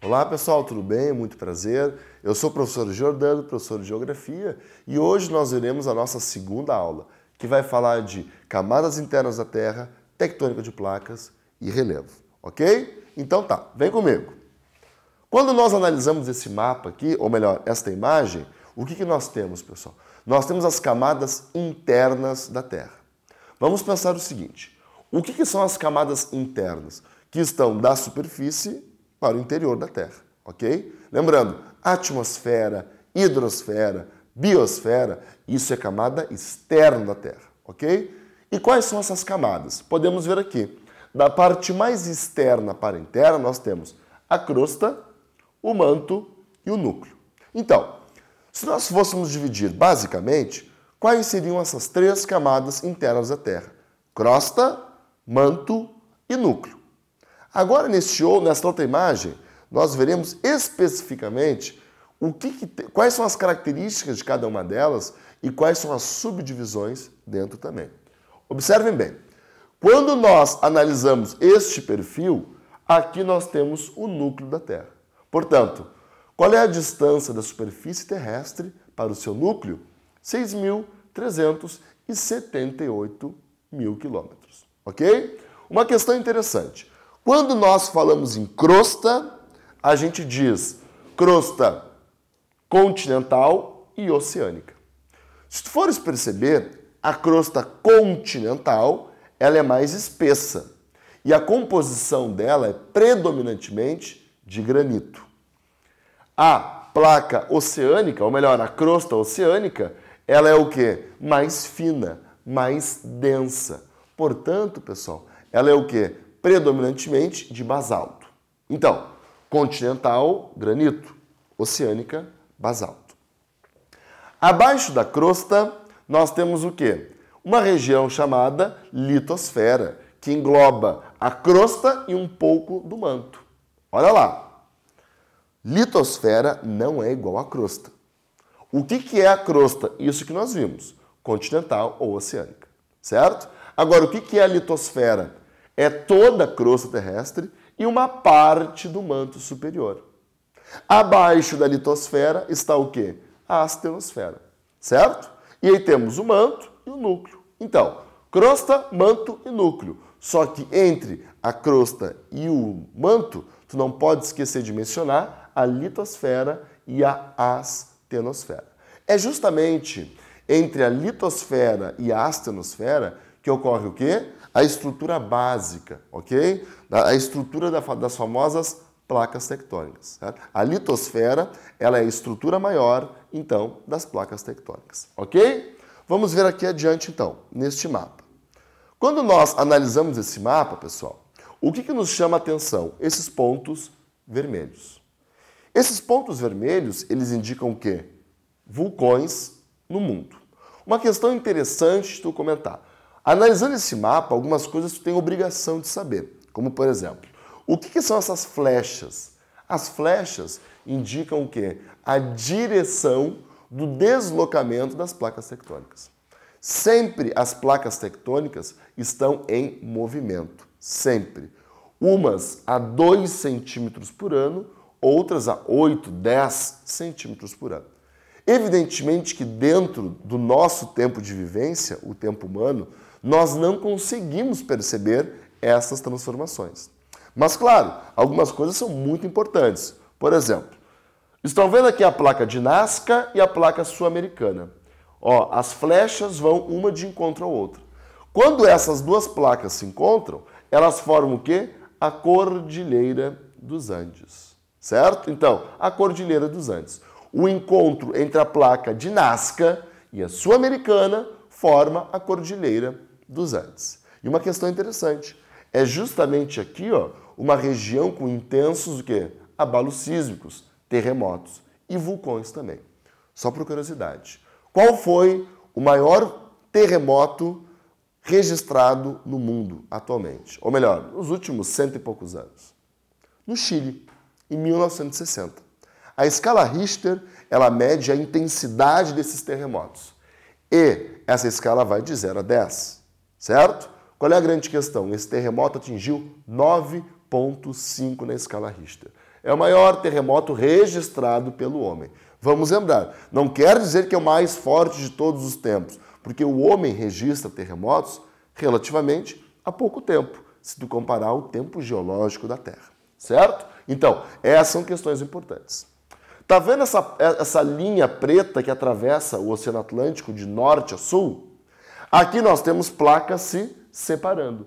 Olá pessoal, tudo bem? Muito prazer. Eu sou o professor Jordano, professor de Geografia, e hoje nós iremos a nossa segunda aula, que vai falar de camadas internas da Terra, tectônica de placas e relevo, ok? Então tá, vem comigo. Quando nós analisamos esse mapa aqui, ou melhor, esta imagem, o que, que nós temos, pessoal? Nós temos as camadas internas da Terra. Vamos pensar o seguinte: o que, que são as camadas internas que estão da superfície para o interior da Terra, ok? Lembrando, atmosfera, hidrosfera, biosfera, isso é camada externa da Terra, ok? E quais são essas camadas? Podemos ver aqui. Da parte mais externa para interna, nós temos a crosta, o manto e o núcleo. Então, se nós fôssemos dividir basicamente, Quais seriam essas três camadas internas da Terra? Crosta, manto e núcleo. Agora, neste ou nesta outra imagem, nós veremos especificamente o que, que quais são as características de cada uma delas e quais são as subdivisões dentro também. Observem bem. Quando nós analisamos este perfil, aqui nós temos o núcleo da Terra. Portanto, qual é a distância da superfície terrestre para o seu núcleo? 6.378 mil quilômetros. Ok? Uma questão interessante. Quando nós falamos em crosta, a gente diz crosta continental e oceânica. Se tu fores perceber, a crosta continental ela é mais espessa e a composição dela é predominantemente de granito. A placa oceânica, ou melhor, a crosta oceânica, ela é o que? Mais fina, mais densa. Portanto, pessoal, ela é o que? Predominantemente de basalto. Então, continental, granito, oceânica, basalto. Abaixo da crosta, nós temos o que? Uma região chamada litosfera, que engloba a crosta e um pouco do manto. Olha lá. Litosfera não é igual à crosta. O que, que é a crosta? Isso que nós vimos, continental ou oceânica, certo? Agora, o que, que é a litosfera? É toda a crosta terrestre e uma parte do manto superior. Abaixo da litosfera está o quê? A astenosfera, certo? E aí temos o manto e o núcleo. Então, crosta, manto e núcleo. Só que entre a crosta e o manto, tu não pode esquecer de mencionar a litosfera e a astenosfera tenosfera. É justamente entre a litosfera e a astenosfera que ocorre o quê? A estrutura básica, ok? A estrutura das famosas placas tectônicas. Certo? A litosfera ela é a estrutura maior, então, das placas tectônicas, ok? Vamos ver aqui adiante, então, neste mapa. Quando nós analisamos esse mapa, pessoal, o que, que nos chama a atenção? Esses pontos vermelhos. Esses pontos vermelhos, eles indicam o quê? Vulcões no mundo. Uma questão interessante de tu comentar. Analisando esse mapa, algumas coisas tu tem obrigação de saber, como por exemplo, o que, que são essas flechas? As flechas indicam o quê? A direção do deslocamento das placas tectônicas. Sempre as placas tectônicas estão em movimento, sempre. Umas a 2 centímetros por ano, outras a 8, 10 centímetros por ano. Evidentemente que dentro do nosso tempo de vivência, o tempo humano, nós não conseguimos perceber essas transformações. Mas claro, algumas coisas são muito importantes. Por exemplo, estão vendo aqui a placa de Nazca e a placa sul-americana. Ó, as flechas vão uma de encontro à outra. Quando essas duas placas se encontram, elas formam o quê? A Cordilheira dos Andes certo? Então, a Cordilheira dos Andes. O encontro entre a placa de Nazca e a Sul-Americana forma a Cordilheira dos Andes. E uma questão interessante, é justamente aqui, ó, uma região com intensos o quê? abalos sísmicos, terremotos e vulcões também. Só por curiosidade, qual foi o maior terremoto registrado no mundo atualmente? Ou melhor, nos últimos cento e poucos anos? No Chile em 1960. A escala Richter, ela mede a intensidade desses terremotos. E essa escala vai de 0 a 10, certo? Qual é a grande questão? Esse terremoto atingiu 9.5 na escala Richter. É o maior terremoto registrado pelo homem. Vamos lembrar, não quer dizer que é o mais forte de todos os tempos, porque o homem registra terremotos relativamente há pouco tempo, se tu comparar o tempo geológico da Terra, certo? Então, essas é, são questões importantes. Tá vendo essa, é, essa linha preta que atravessa o Oceano Atlântico de norte a sul? Aqui nós temos placas se separando.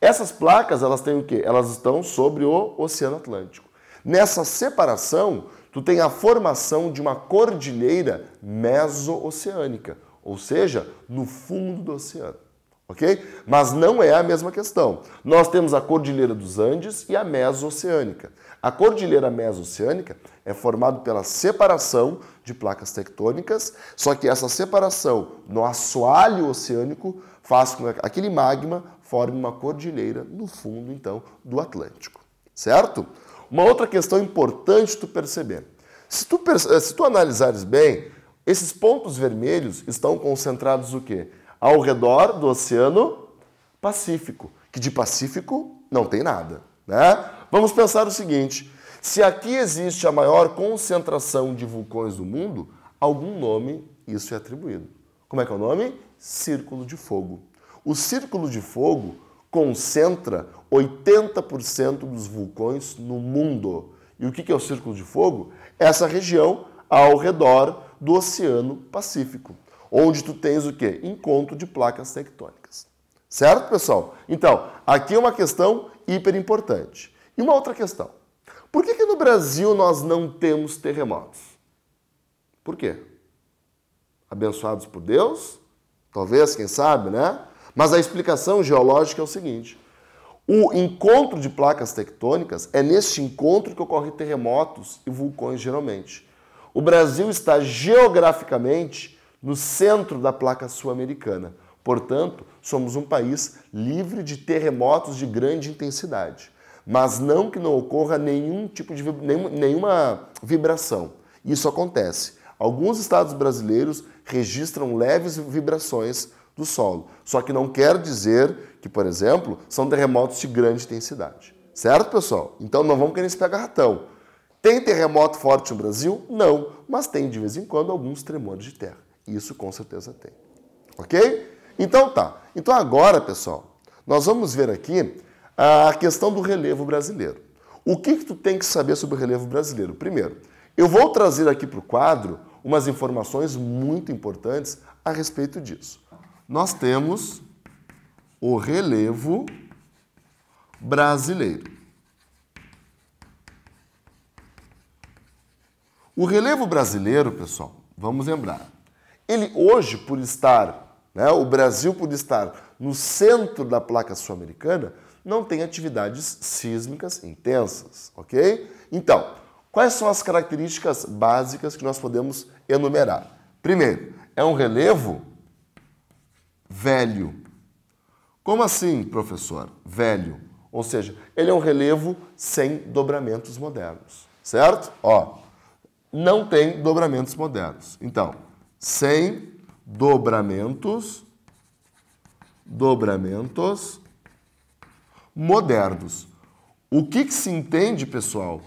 Essas placas, elas têm o quê? Elas estão sobre o Oceano Atlântico. Nessa separação, tu tem a formação de uma cordilheira mesooceânica, ou seja, no fundo do oceano ok? Mas não é a mesma questão. Nós temos a Cordilheira dos Andes e a Mesoceânica. oceânica A Cordilheira Mesoceânica oceânica é formada pela separação de placas tectônicas, só que essa separação no assoalho oceânico faz com que aquele magma forme uma cordilheira no fundo, então, do Atlântico, certo? Uma outra questão importante tu perceber. Se tu, eh, se tu analisares bem, esses pontos vermelhos estão concentrados o quê? ao redor do Oceano Pacífico, que de Pacífico não tem nada. Né? Vamos pensar o seguinte: se aqui existe a maior concentração de vulcões do mundo, algum nome isso é atribuído. Como é que é o nome? Círculo de Fogo. O Círculo de Fogo concentra 80% dos vulcões no mundo. E o que é o Círculo de Fogo? Essa região ao redor do Oceano Pacífico onde tu tens o quê? Encontro de placas tectônicas. Certo, pessoal? Então, aqui é uma questão hiper importante. E uma outra questão. Por que, que no Brasil nós não temos terremotos? Por quê? Abençoados por Deus? Talvez, quem sabe, né? Mas a explicação geológica é o seguinte: o encontro de placas tectônicas é neste encontro que ocorrem terremotos e vulcões geralmente. O Brasil está geograficamente no centro da placa sul-americana. Portanto, somos um país livre de terremotos de grande intensidade, mas não que não ocorra nenhum tipo de nenhuma vibração. Isso acontece. Alguns estados brasileiros registram leves vibrações do solo, só que não quer dizer que, por exemplo, são terremotos de grande intensidade. Certo, pessoal? Então não vamos querer se pegar ratão. Tem terremoto forte no Brasil? Não, mas tem de vez em quando alguns tremores de terra. Isso com certeza tem. Ok? Então tá. Então agora, pessoal, nós vamos ver aqui ah, a questão do relevo brasileiro. O que, que tu tem que saber sobre o relevo brasileiro? Primeiro, eu vou trazer aqui para o quadro umas informações muito importantes a respeito disso. Nós temos o relevo brasileiro. O relevo brasileiro, pessoal, vamos lembrar, ele hoje, por estar, né, o Brasil por estar no centro da placa sul-americana, não tem atividades sísmicas intensas, ok? Então, quais são as características básicas que nós podemos enumerar? Primeiro, é um relevo velho. Como assim, professor? Velho. Ou seja, ele é um relevo sem dobramentos modernos, certo? Ó, não tem dobramentos modernos. Então, sem dobramentos, dobramentos modernos. O que, que se entende, pessoal,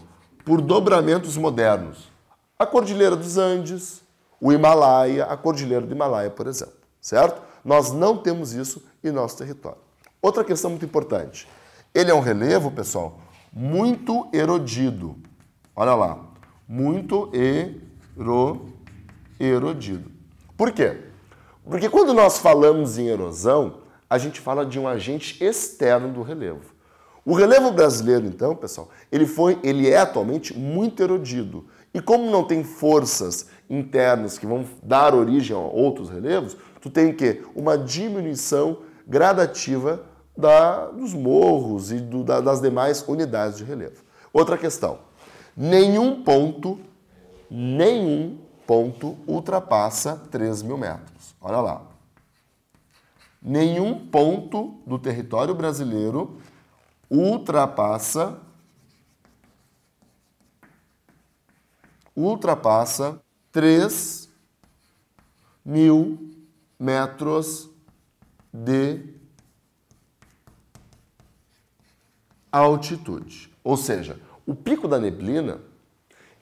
por dobramentos modernos? A Cordilheira dos Andes, o Himalaia, a Cordilheira do Himalaia, por exemplo, certo? Nós não temos isso em nosso território. Outra questão muito importante. Ele é um relevo, pessoal, muito erodido. Olha lá, muito erodido erodido. Por quê? Porque quando nós falamos em erosão, a gente fala de um agente externo do relevo. O relevo brasileiro, então, pessoal, ele foi, ele é atualmente muito erodido. E como não tem forças internas que vão dar origem a outros relevos, tu tem o quê? Uma diminuição gradativa da, dos morros e do, da, das demais unidades de relevo. Outra questão. Nenhum ponto, nenhum ponto ultrapassa 3 mil metros. Olha lá. Nenhum ponto do território brasileiro ultrapassa ultrapassa 3 mil metros de altitude. Ou seja, o pico da neblina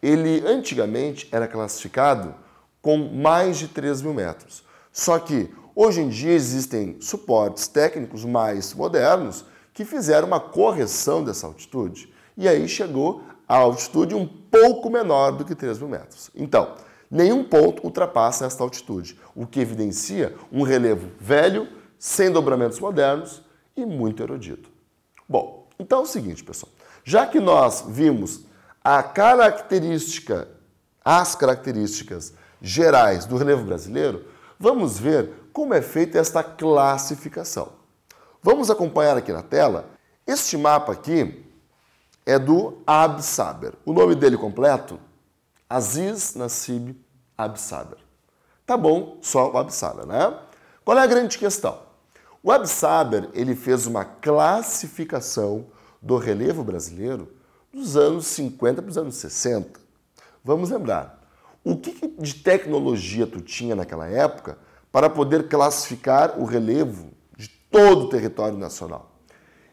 ele antigamente era classificado com mais de 3 mil metros. Só que hoje em dia existem suportes técnicos mais modernos que fizeram uma correção dessa altitude. E aí chegou a altitude um pouco menor do que 3 mil metros. Então, nenhum ponto ultrapassa esta altitude, o que evidencia um relevo velho, sem dobramentos modernos e muito erodido. Bom, então é o seguinte, pessoal. Já que nós vimos a característica, as características gerais do relevo brasileiro, vamos ver como é feita esta classificação. Vamos acompanhar aqui na tela. Este mapa aqui é do Absaber. O nome dele completo? Aziz Nassib Absaber. Tá bom, só o Absaber, né? Qual é a grande questão? O Absaber ele fez uma classificação do relevo brasileiro dos anos 50 para os anos 60. Vamos lembrar, o que de tecnologia tu tinha naquela época para poder classificar o relevo de todo o território nacional?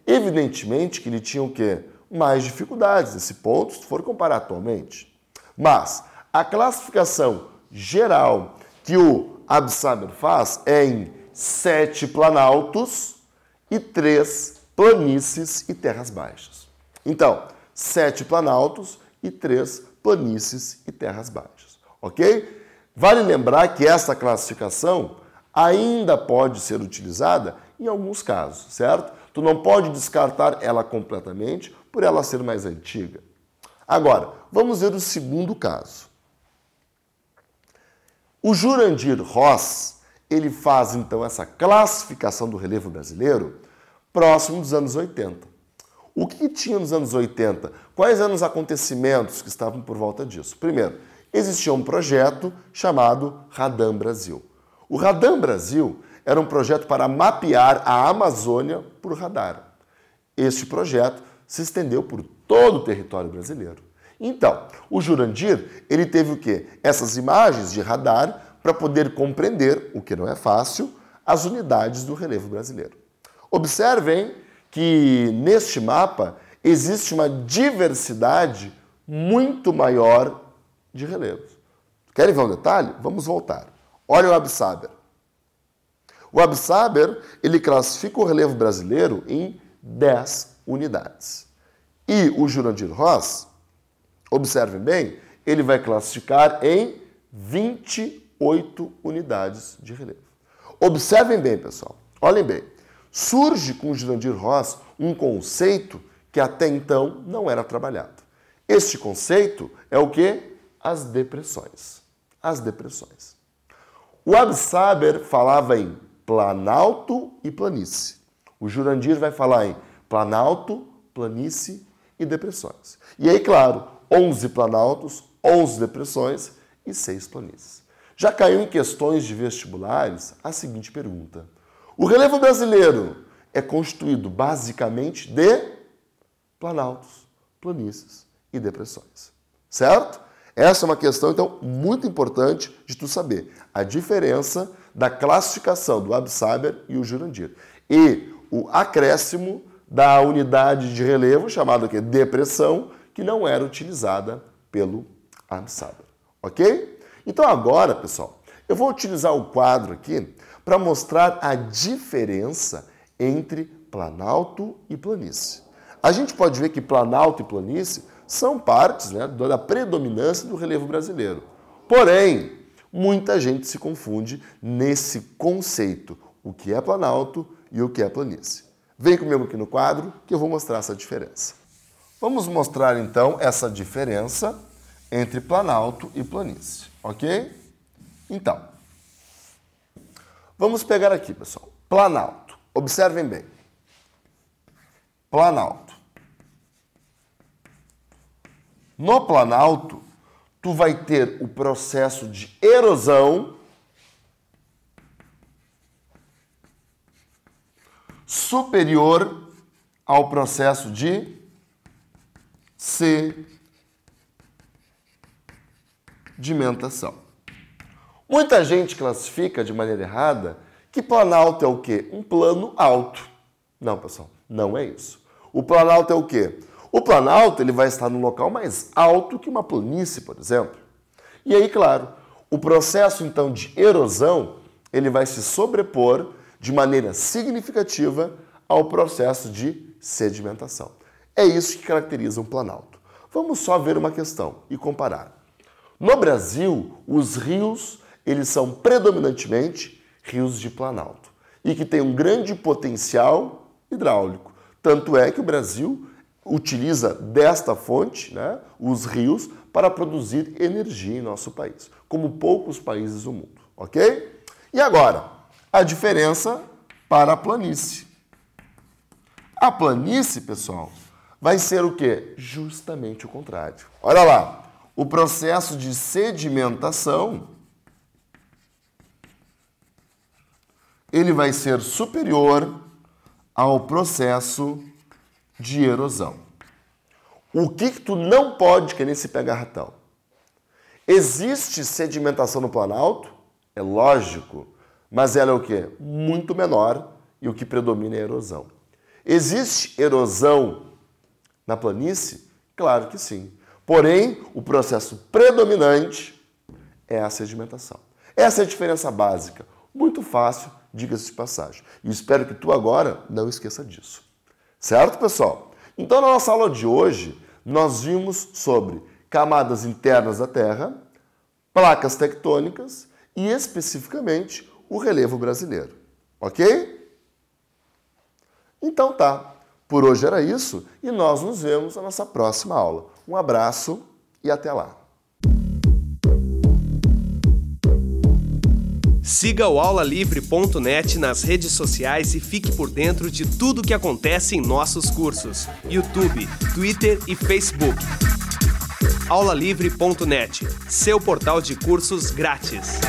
Evidentemente que ele tinha o quê? Mais dificuldades nesse ponto, se for comparar atualmente. Mas a classificação geral que o Absaber faz é em sete planaltos e três planícies e terras baixas. Então, sete planaltos e três planícies e terras baixas, ok? Vale lembrar que essa classificação ainda pode ser utilizada em alguns casos, certo? Tu não pode descartar ela completamente por ela ser mais antiga. Agora, vamos ver o segundo caso. O Jurandir Ross, ele faz então essa classificação do relevo brasileiro próximo dos anos 80. O que tinha nos anos 80? Quais eram os acontecimentos que estavam por volta disso? Primeiro, existia um projeto chamado Radam Brasil. O Radam Brasil era um projeto para mapear a Amazônia por radar. Este projeto se estendeu por todo o território brasileiro. Então, o Jurandir, ele teve o quê? Essas imagens de radar para poder compreender, o que não é fácil, as unidades do relevo brasileiro. Observem que neste mapa existe uma diversidade muito maior de relevos. Querem ver um detalhe? Vamos voltar. Olha o Absaber. O Absaber, ele classifica o relevo brasileiro em 10 unidades. E o Jurandir Ross, observem bem, ele vai classificar em 28 unidades de relevo. Observem bem, pessoal. Olhem bem surge com Jurandir Ross um conceito que até então não era trabalhado. Este conceito é o que? As depressões. As depressões. O Absaber falava em planalto e planície. O Jurandir vai falar em planalto, planície e depressões. E aí, claro, 11 planaltos, 11 depressões e 6 planícies. Já caiu em questões de vestibulares a seguinte pergunta: o relevo brasileiro é constituído basicamente de planaltos, planícies e depressões. Certo? Essa é uma questão, então, muito importante de tu saber. A diferença da classificação do Absaber e o Jurandir. E o acréscimo da unidade de relevo, chamada que depressão, que não era utilizada pelo Absaber. Ok? Então agora, pessoal, eu vou utilizar o quadro aqui para mostrar a diferença entre planalto e planície. A gente pode ver que planalto e planície são partes né, da predominância do relevo brasileiro. Porém, muita gente se confunde nesse conceito, o que é planalto e o que é planície. Vem comigo aqui no quadro que eu vou mostrar essa diferença. Vamos mostrar então essa diferença entre planalto e planície, ok? Então, Vamos pegar aqui, pessoal. Planalto. Observem bem. Planalto. No Planalto, tu vai ter o processo de erosão superior ao processo de sedimentação. Muita gente classifica de maneira errada que planalto é o quê? Um plano alto. Não, pessoal, não é isso. O planalto é o quê? O planalto ele vai estar no local mais alto que uma planície, por exemplo. E aí, claro, o processo então de erosão ele vai se sobrepor de maneira significativa ao processo de sedimentação. É isso que caracteriza um planalto. Vamos só ver uma questão e comparar. No Brasil, os rios eles são predominantemente rios de planalto e que têm um grande potencial hidráulico. Tanto é que o Brasil utiliza desta fonte, né, os rios, para produzir energia em nosso país, como poucos países do mundo, ok? E agora, a diferença para a planície. A planície, pessoal, vai ser o quê? Justamente o contrário. Olha lá, o processo de sedimentação ele vai ser superior ao processo de erosão. O que, que tu não pode querer é se pegar ratão? Existe sedimentação no Planalto? É lógico, mas ela é o quê? Muito menor e o que predomina é a erosão. Existe erosão na planície? Claro que sim. Porém, o processo predominante é a sedimentação. Essa é a diferença básica. Muito fácil diga-se de passagem. E espero que tu agora não esqueça disso. Certo, pessoal? Então, na nossa aula de hoje, nós vimos sobre camadas internas da Terra, placas tectônicas e, especificamente, o relevo brasileiro. Ok? Então tá. Por hoje era isso e nós nos vemos na nossa próxima aula. Um abraço e até lá! Siga o aulalivre.net nas redes sociais e fique por dentro de tudo o que acontece em nossos cursos: YouTube, Twitter e Facebook. aulalivre.net, seu portal de cursos grátis.